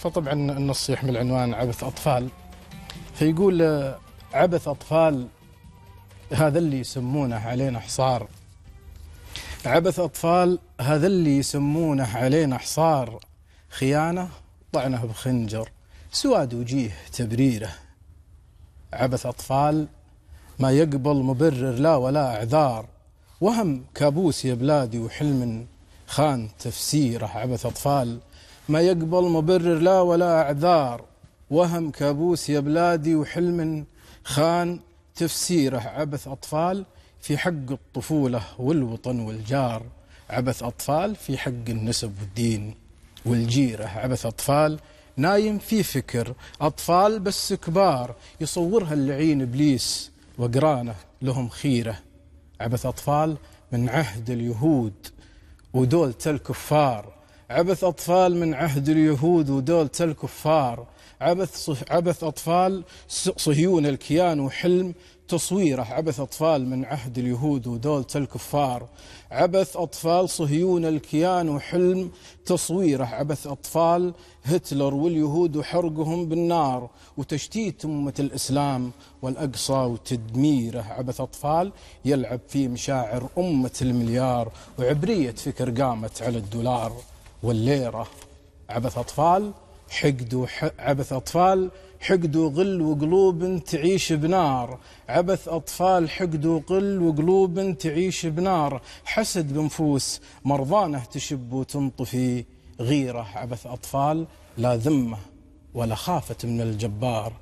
فطبعا النص يحمل عنوان عبث أطفال فيقول عبث أطفال هذا اللي يسمونه علينا حصار عبث أطفال هذا اللي يسمونه علينا حصار خيانة طعنه بخنجر سواد وجيه تبريره عبث أطفال ما يقبل مبرر لا ولا أعذار وهم كابوس يا بلادي وحلم خان تفسيره عبث أطفال ما يقبل مبرر لا ولا أعذار وهم كابوس يا بلادي وحلم خان تفسيره عبث أطفال في حق الطفولة والوطن والجار عبث أطفال في حق النسب والدين والجيرة عبث أطفال نايم في فكر أطفال بس كبار يصورها اللعين إبليس وقرانه لهم خيرة عبث أطفال من عهد اليهود ودول الكفار عبث أطفال من عهد اليهود ودولة الكفار عبث, عبث أطفال صهيون الكيان وحلم تصويره عبث أطفال من عهد اليهود ودولة الكفار عبث أطفال صهيون الكيان وحلم تصويره عبث أطفال هتلر واليهود وحرقهم بالنار وتشتيت أمة الإسلام والأقصى وتدميره عبث أطفال يلعب في مشاعر أمة المليار وعبرية فكر قامت على الدولار والليرة عبث أطفال حقد عبث أطفال حقد وغل وقلوب تعيش بنار عبث أطفال حقد وغل وقلوب تعيش بنار حسد بنفوس مرضانه تشب وتنطفي غيرة عبث أطفال لا ذمة ولا خافت من الجبار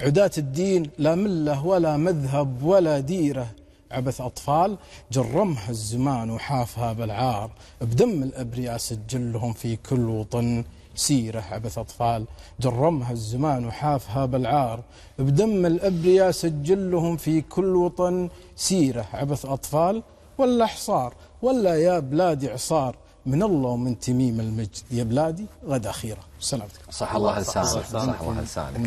عداة الدين لا مله ولا مذهب ولا ديره عبث أطفال جرمها الزمان وحافها بالعار بدم الأبرياء سجلهم في كل وطن سيرة عبث أطفال جرمها الزمان وحافها بالعار بدم الأبرياء سجلهم في كل وطن سيرة عبث أطفال ولا حصار ولا يا بلادي عصار من الله ومن تميم المجد يا بلادي غدا خيرة سلامتك صح الله لسانك صح الله لسانك